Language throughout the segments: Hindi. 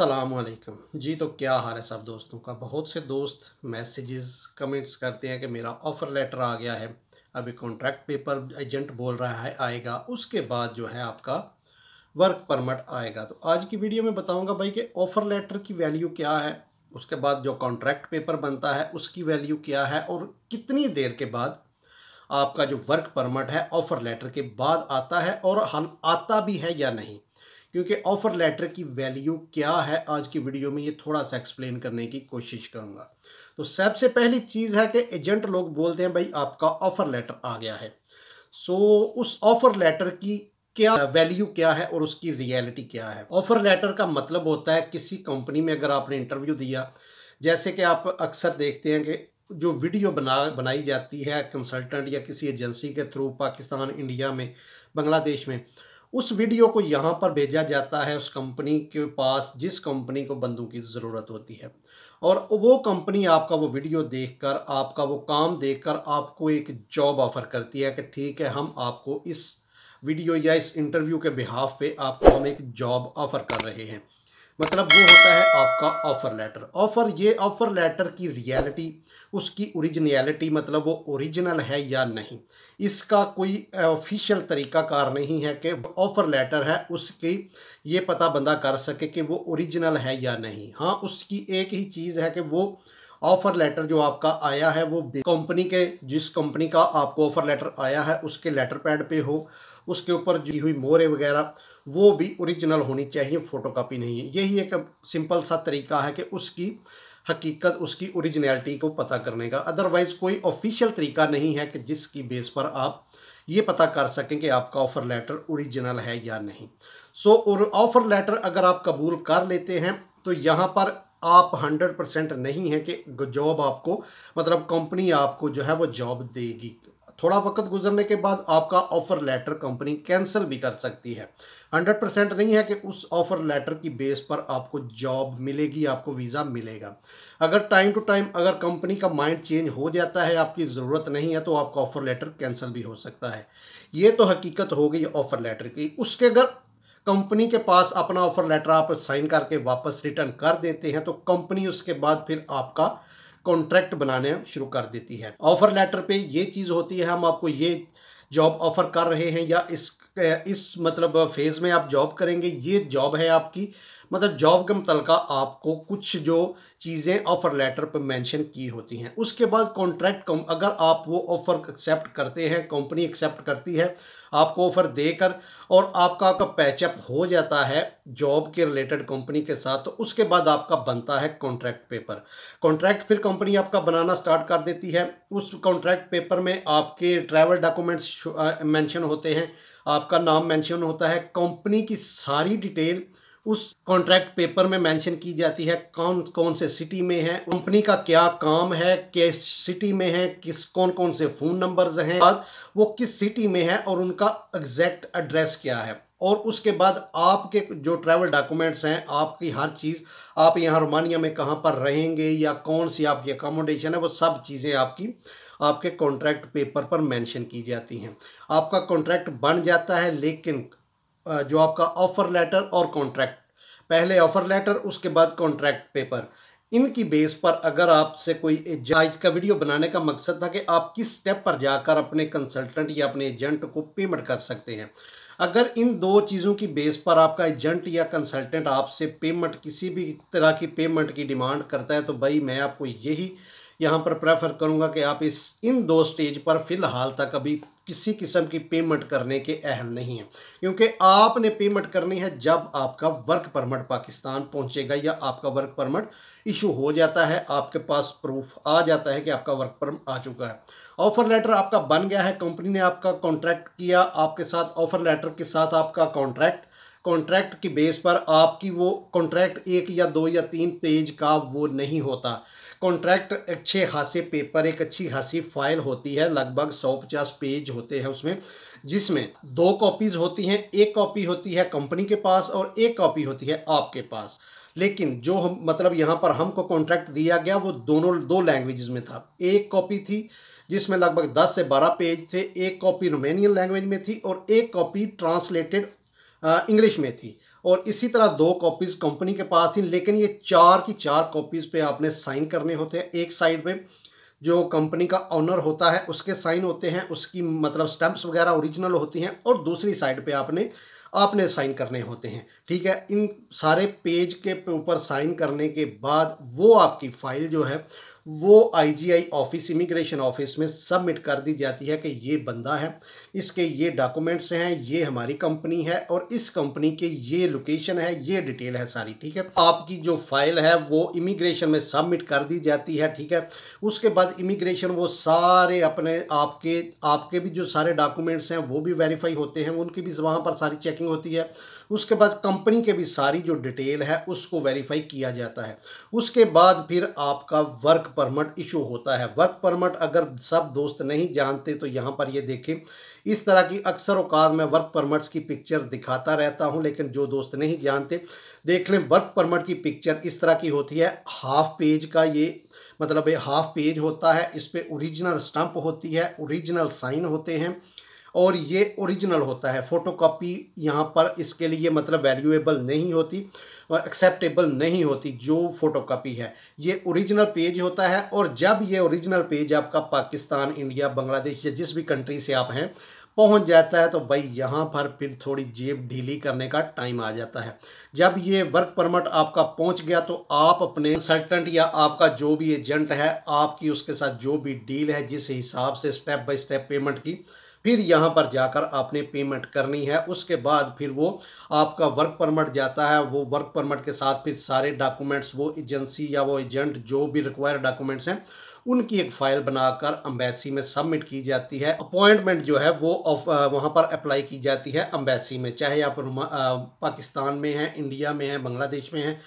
असलकम जी तो क्या हाल है सब दोस्तों का बहुत से दोस्त मैसेजेस कमेंट्स करते हैं कि मेरा ऑफ़र लेटर आ गया है अभी कॉन्ट्रैक्ट पेपर एजेंट बोल रहा है आएगा उसके बाद जो है आपका वर्क परमिट आएगा तो आज की वीडियो में बताऊंगा भाई कि ऑफ़र लेटर की वैल्यू क्या है उसके बाद जो कॉन्ट्रैक्ट पेपर बनता है उसकी वैल्यू क्या है और कितनी देर के बाद आपका जो वर्क परमिट है ऑफ़र लेटर के बाद आता है और हम आता भी है या नहीं क्योंकि ऑफ़र लेटर की वैल्यू क्या है आज की वीडियो में ये थोड़ा सा एक्सप्लेन करने की कोशिश करूँगा तो सबसे पहली चीज़ है कि एजेंट लोग बोलते हैं भाई आपका ऑफ़र लेटर आ गया है सो so, उस ऑफ़र लेटर की क्या वैल्यू क्या है और उसकी रियलिटी क्या है ऑफ़र लेटर का मतलब होता है किसी कंपनी में अगर आपने इंटरव्यू दिया जैसे कि आप अक्सर देखते हैं कि जो वीडियो बना बनाई जाती है कंसल्टेंट या किसी एजेंसी के थ्रू पाकिस्तान इंडिया में बांग्लादेश में उस वीडियो को यहाँ पर भेजा जाता है उस कंपनी के पास जिस कंपनी को बंदूक की ज़रूरत होती है और वो कंपनी आपका वो वीडियो देखकर आपका वो काम देखकर आपको एक जॉब ऑफ़र करती है कि ठीक है हम आपको इस वीडियो या इस इंटरव्यू के बिहाफ पे आपको हम एक जॉब ऑफ़र कर रहे हैं मतलब वो होता है आपका ऑफ़र लेटर ऑफ़र ये ऑफ़र लेटर की रियलिटी उसकी ओरिजिनलिटी मतलब वो ओरिजिनल है या नहीं इसका कोई ऑफिशियल तरीकाकार नहीं है कि ऑफ़र लेटर है उसकी ये पता बंदा कर सके कि वो ओरिजिनल है या नहीं हाँ उसकी एक ही चीज़ है कि वो ऑफ़र लेटर जो आपका आया है वो कंपनी के जिस कंपनी का आपको ऑफ़र लेटर आया है उसके लेटर पैड पे हो उसके ऊपर जी हुई मोरें वगैरह वो भी ओरिजिनल होनी चाहिए फ़ोटोकॉपी नहीं है यही एक सिंपल सा तरीका है कि उसकी हकीकत उसकी ओरिजिनलिटी को पता करने का अदरवाइज़ कोई ऑफिशियल तरीका नहीं है कि जिसकी बेस पर आप ये पता कर सकें कि आपका ऑफ़र लेटर ओरिजिनल है या नहीं सो so, ऑफ़र लेटर अगर आप कबूल कर लेते हैं तो यहाँ पर आप हंड्रेड परसेंट नहीं है कि जॉब आपको मतलब कंपनी आपको जो है वो जॉब देगी थोड़ा वक्त गुजरने के बाद आपका ऑफ़र लेटर कंपनी कैंसिल भी कर सकती है हंड्रेड परसेंट नहीं है कि उस ऑफ़र लेटर की बेस पर आपको जॉब मिलेगी आपको वीज़ा मिलेगा अगर टाइम टू टाइम अगर कंपनी का माइंड चेंज हो जाता है आपकी ज़रूरत नहीं है तो आपका ऑफ़र लेटर कैंसिल भी हो सकता है ये तो हकीकत हो गई ऑफ़र लेटर की उसके अगर कंपनी के पास अपना ऑफ़र लेटर आप साइन करके वापस रिटर्न कर देते हैं तो कंपनी उसके बाद फिर आपका कॉन्ट्रैक्ट बनाने शुरू कर देती है ऑफर लेटर पे ये चीज़ होती है हम आपको ये जॉब ऑफर कर रहे हैं या इस इस मतलब फेज़ में आप जॉब करेंगे ये जॉब है आपकी मतलब जॉब के मुतलक आपको कुछ जो चीज़ें ऑफ़र लेटर पर मेंशन की होती हैं उसके बाद कॉन्ट्रैक्ट अगर आप वो ऑफ़र एक्सेप्ट करते हैं कंपनी एक्सेप्ट करती है आपको ऑफ़र देकर और आपका आपका पैचअप हो जाता है जॉब के रिलेटेड कंपनी के साथ तो उसके बाद आपका बनता है कॉन्ट्रैक्ट पेपर कॉन्ट्रैक्ट फिर कंपनी आपका बनाना स्टार्ट कर देती है उस कॉन्ट्रैक्ट पेपर में आपके ट्रैवल डॉक्यूमेंट्स मैंशन होते हैं आपका नाम मैंशन होता है कंपनी की सारी डिटेल उस कॉन्ट्रैक्ट पेपर में मेंशन की जाती है कौन कौन से सिटी में है कंपनी का क्या काम है किस सिटी में है किस कौन कौन से फ़ोन नंबर्स हैं बाद वो किस सिटी में है और उनका एग्जैक्ट एड्रेस क्या है और उसके बाद आपके जो ट्रैवल डॉक्यूमेंट्स हैं आपकी हर चीज़ आप यहाँ रोमानिया में कहाँ पर रहेंगे या कौन सी आपकी अकोमोडेशन है वो सब चीज़ें आपकी आपके कॉन्ट्रैक्ट पेपर पर मेंशन की जाती हैं आपका कॉन्ट्रैक्ट बन जाता है लेकिन जो आपका ऑफ़र लेटर और कॉन्ट्रैक्ट पहले ऑफ़र लेटर उसके बाद कॉन्ट्रैक्ट पेपर इनकी बेस पर अगर आपसे कोई आज का वीडियो बनाने का मकसद था कि आप किस स्टेप पर जाकर अपने कंसल्टेंट या अपने एजेंट को पेमेंट कर सकते हैं अगर इन दो चीज़ों की बेस पर आपका एजेंट या कंसल्टेंट आपसे पेमेंट किसी भी तरह की पेमेंट की डिमांड करता है तो भाई मैं आपको यही यहाँ पर प्रेफर करूँगा कि आप इस इन दो स्टेज पर फ़िलहाल तक अभी किसी किस्म की पेमेंट करने के अहल नहीं है क्योंकि आपने पेमेंट करनी है जब आपका वर्क परमिट पाकिस्तान पहुंचेगा या आपका वर्क परमिट इशू हो जाता है आपके पास प्रूफ आ जाता है कि आपका वर्क परमिट आ चुका है ऑफ़र लेटर आपका बन गया है कंपनी ने आपका कॉन्ट्रैक्ट किया आपके साथ ऑफ़र लेटर के साथ आपका कॉन्ट्रैक्ट कॉन्ट्रैक्ट की बेस पर आपकी वो कॉन्ट्रैक्ट एक या दो या तीन पेज का वो नहीं होता कॉन्ट्रैक्ट अच्छे खासे पेपर एक अच्छी खासी फाइल होती है लगभग सौ पचास पेज होते हैं उसमें जिसमें दो कॉपीज़ होती हैं एक कॉपी होती है कंपनी के पास और एक कॉपी होती है आपके पास लेकिन जो हम मतलब यहाँ पर हमको कॉन्ट्रैक्ट दिया गया वो दोनों दो लैंग्वेज में था एक कॉपी थी जिसमें लगभग 10 से 12 पेज थे एक कॉपी रोमानियन लैंग्वेज में थी और एक कॉपी ट्रांसलेटेड इंग्लिश में थी और इसी तरह दो कॉपीज़ कंपनी के पास थी लेकिन ये चार की चार कॉपीज़ पे आपने साइन करने होते हैं एक साइड पे जो कंपनी का ऑनर होता है उसके साइन होते हैं उसकी मतलब स्टैंप्स वगैरह ओरिजिनल होती हैं और दूसरी साइड पे आपने आपने साइन करने होते हैं ठीक है इन सारे पेज के ऊपर साइन करने के बाद वो आपकी फ़ाइल जो है वो आईजीआई ऑफिस इमिग्रेशन ऑफिस में सबमिट कर दी जाती है कि ये बंदा है इसके ये डॉक्यूमेंट्स हैं ये हमारी कंपनी है और इस कंपनी के ये लोकेशन है ये डिटेल है सारी ठीक है आपकी जो फाइल है वो इमिग्रेशन में सबमिट कर दी जाती है ठीक है उसके बाद इमिग्रेशन वो सारे अपने आपके आपके भी जो सारे डॉक्यूमेंट्स हैं वो भी वेरीफाई होते हैं उनकी भी वहाँ पर सारी चेकिंग होती है उसके बाद कंपनी के भी सारी जो डिटेल है उसको वेरीफाई किया जाता है उसके बाद फिर आपका वर्क परमिट इशू होता है वर्क परमिट अगर सब दोस्त नहीं जानते तो यहाँ पर ये देखें इस तरह की अक्सर अवकात मैं वर्क परमिट्स की पिक्चर दिखाता रहता हूँ लेकिन जो दोस्त नहीं जानते देख लें वर्क परमिट की पिक्चर इस तरह की होती है हाफ पेज का ये मतलब ये हाफ पेज होता है इस पर ओरिजिनल स्टम्प होती है ओरिजिनल साइन होते हैं और ये ओरिजिनल होता है फ़ोटो कापी यहाँ पर इसके लिए मतलब वैल्यूएबल नहीं होती और एक्सेप्टेबल नहीं होती जो फ़ोटो कापी है ये ओरिजिनल पेज होता है और जब ये ओरिजिनल पेज आपका पाकिस्तान इंडिया बांग्लादेश या जिस भी कंट्री से आप हैं पहुंच जाता है तो भाई यहाँ पर फिर थोड़ी जेब ढीली करने का टाइम आ जाता है जब ये वर्क परमिट आपका पहुंच गया तो आप अपने कंसल्टेंट या आपका जो भी एजेंट है आपकी उसके साथ जो भी डील है जिस हिसाब से स्टेप बाय स्टेप पेमेंट की फिर यहाँ पर जाकर आपने पेमेंट करनी है उसके बाद फिर वो आपका वर्क परमिट जाता है वो वर्क परमिट के साथ फिर सारे डॉक्यूमेंट्स वो एजेंसी या वो एजेंट जो भी रिक्वायर्ड डॉक्यूमेंट्स हैं उनकी एक फ़ाइल बनाकर अम्बेसी में सबमिट की जाती है अपॉइंटमेंट जो है वो ऑफ वहाँ पर अप्लाई की जाती है अम्बेसी में चाहे आप पाकिस्तान में हैं इंडिया में हैं बांग्लादेश में हैं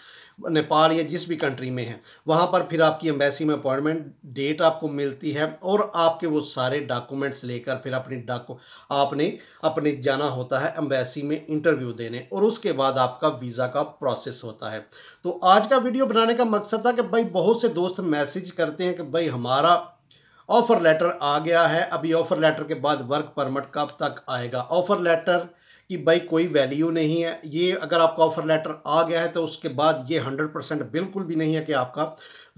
नेपाल या जिस भी कंट्री में है वहाँ पर फिर आपकी एम्बेसी में अपॉइंटमेंट डेट आपको मिलती है और आपके वो सारे डॉक्यूमेंट्स लेकर फिर अपनी डाकू आपने अपने जाना होता है एम्बेसी में इंटरव्यू देने और उसके बाद आपका वीज़ा का प्रोसेस होता है तो आज का वीडियो बनाने का मकसद था कि भाई बहुत से दोस्त मैसेज करते हैं कि भाई हमारा ऑफ़र लेटर आ गया है अभी ऑफ़र लेटर के बाद वर्क परमिट कब तक आएगा ऑफ़र लेटर कि भाई कोई वैल्यू नहीं है ये अगर आपका ऑफ़र लेटर आ गया है तो उसके बाद ये हंड्रेड परसेंट बिल्कुल भी नहीं है कि आपका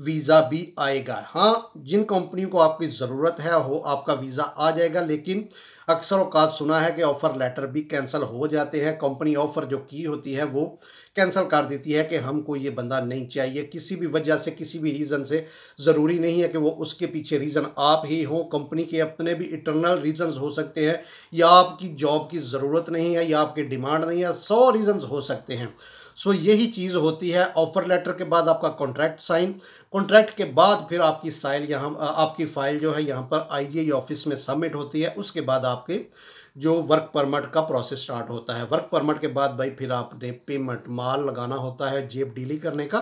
वीज़ा भी आएगा हाँ जिन कंपनियों को आपकी ज़रूरत है हो आपका वीज़ा आ जाएगा लेकिन अक्सर अवकात सुना है कि ऑफ़र लेटर भी कैंसिल हो जाते हैं कंपनी ऑफ़र जो की होती है वो कैंसिल कर देती है कि हमको ये बंदा नहीं चाहिए किसी भी वजह से किसी भी रीज़न से ज़रूरी नहीं है कि वो उसके पीछे रीज़न आप ही हो कंपनी के अपने भी इंटरनल रीज़न्स हो सकते हैं या आपकी जॉब की ज़रूरत नहीं है या आपकी डिमांड नहीं है सौ रीज़न्स हो सकते हैं सो so, यही चीज़ होती है ऑफर लेटर के बाद आपका कॉन्ट्रैक्ट साइन कॉन्ट्रैक्ट के बाद फिर आपकी साइल यहाँ आपकी फ़ाइल जो है यहाँ पर आईजीआई ऑफिस में सबमिट होती है उसके बाद आपके जो वर्क परमिट का प्रोसेस स्टार्ट होता है वर्क परमिट के बाद भाई फिर आपने पेमेंट माल लगाना होता है जेब डीली करने का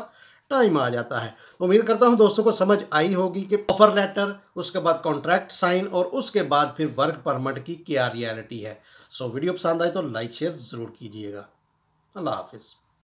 टाइम आ जाता है तो उम्मीद करता हूँ दोस्तों को समझ आई होगी कि ऑफर लेटर उसके बाद कॉन्ट्रैक्ट साइन और उसके बाद फिर वर्क परमिट की क्या रियलिटी है सो वीडियो पसंद आए तो लाइक शेयर ज़रूर कीजिएगा अल्लाह हाफिज़